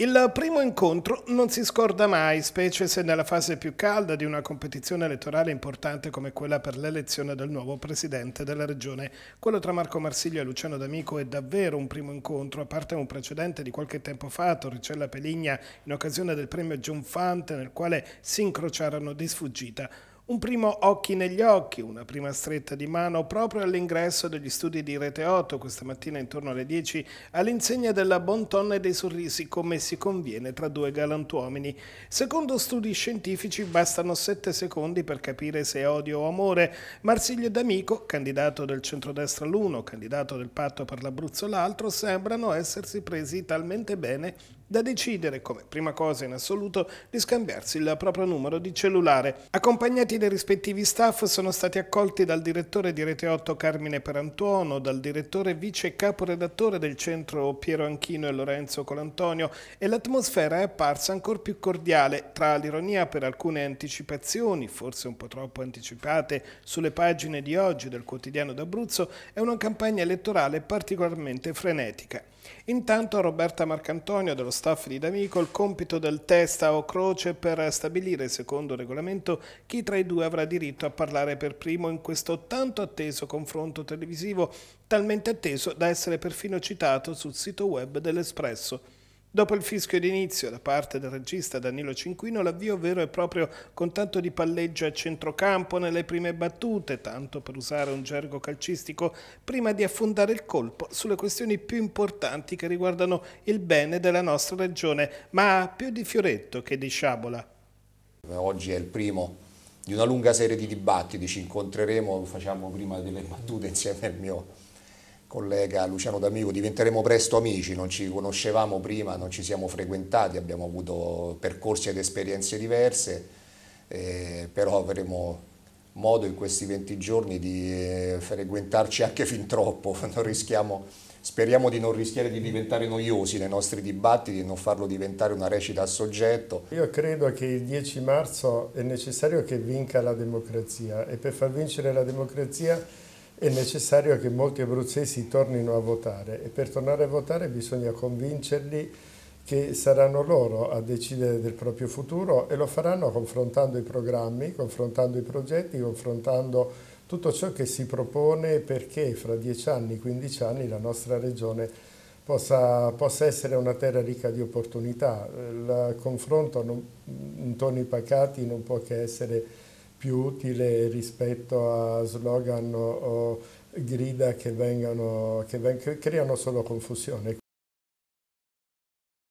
Il primo incontro non si scorda mai, specie se nella fase più calda di una competizione elettorale importante come quella per l'elezione del nuovo presidente della regione. Quello tra Marco Marsiglio e Luciano D'Amico è davvero un primo incontro, a parte un precedente di qualche tempo fa, Torricella Peligna, in occasione del premio Giunfante, nel quale si incrociarono di sfuggita. Un primo occhi negli occhi, una prima stretta di mano proprio all'ingresso degli studi di Rete 8 questa mattina intorno alle 10 all'insegna della bontonna e dei sorrisi come si conviene tra due galantuomini. Secondo studi scientifici bastano 7 secondi per capire se è odio o amore. Marsiglio D'Amico, candidato del centrodestra l'uno, candidato del patto per l'Abruzzo l'altro, sembrano essersi presi talmente bene da decidere come prima cosa in assoluto di scambiarsi il proprio numero di cellulare. Accompagnati dai rispettivi staff sono stati accolti dal direttore di Rete 8 Carmine Perantuono, dal direttore vice caporedattore del centro Piero Anchino e Lorenzo Colantonio e l'atmosfera è apparsa ancora più cordiale, tra l'ironia per alcune anticipazioni, forse un po' troppo anticipate, sulle pagine di oggi del quotidiano d'Abruzzo e una campagna elettorale particolarmente frenetica. Intanto Roberta Marcantonio dello staff di D'Amico il compito del testa o croce per stabilire secondo regolamento chi tra i due avrà diritto a parlare per primo in questo tanto atteso confronto televisivo, talmente atteso da essere perfino citato sul sito web dell'Espresso. Dopo il fischio d'inizio da parte del regista Danilo Cinquino, l'avvio vero e proprio con tanto di palleggio a centrocampo nelle prime battute, tanto per usare un gergo calcistico, prima di affondare il colpo sulle questioni più importanti che riguardano il bene della nostra regione, ma più di Fioretto che di Sciabola. Oggi è il primo di una lunga serie di dibattiti, ci incontreremo, facciamo prima delle battute insieme al mio collega Luciano D'Amico, diventeremo presto amici, non ci conoscevamo prima, non ci siamo frequentati, abbiamo avuto percorsi ed esperienze diverse, eh, però avremo modo in questi 20 giorni di eh, frequentarci anche fin troppo, rischiamo, speriamo di non rischiare di diventare noiosi nei nostri dibattiti e non farlo diventare una recita a soggetto. Io credo che il 10 marzo è necessario che vinca la democrazia e per far vincere la democrazia è necessario che molti abruzzesi tornino a votare e per tornare a votare bisogna convincerli che saranno loro a decidere del proprio futuro e lo faranno confrontando i programmi, confrontando i progetti, confrontando tutto ciò che si propone perché fra 10 anni, 15 anni la nostra regione possa, possa essere una terra ricca di opportunità. Il confronto non, in toni pacati non può che essere più utile rispetto a slogan o grida che, vengano, che creano solo confusione.